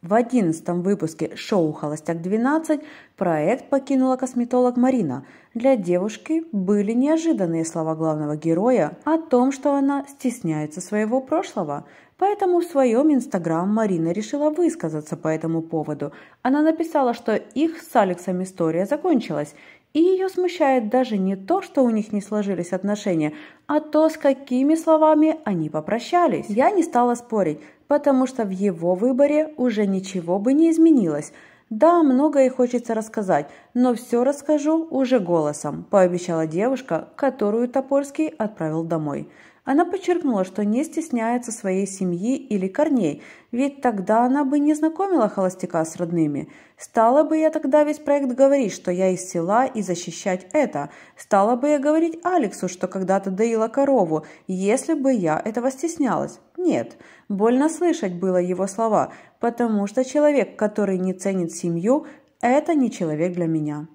В одиннадцатом выпуске шоу «Холостяк-12» проект покинула косметолог Марина. Для девушки были неожиданные слова главного героя о том, что она стесняется своего прошлого. Поэтому в своем инстаграм Марина решила высказаться по этому поводу. Она написала, что их с Алексом история закончилась, и ее смущает даже не то, что у них не сложились отношения, а то, с какими словами они попрощались. Я не стала спорить, потому что в его выборе уже ничего бы не изменилось – «Да, многое хочется рассказать, но все расскажу уже голосом», – пообещала девушка, которую Топольский отправил домой. Она подчеркнула, что не стесняется своей семьи или корней, ведь тогда она бы не знакомила холостяка с родными. Стала бы я тогда весь проект говорить, что я из села и защищать это. Стала бы я говорить Алексу, что когда-то доила корову, если бы я этого стеснялась. Нет, больно слышать было его слова, потому что человек, который не ценит семью, это не человек для меня.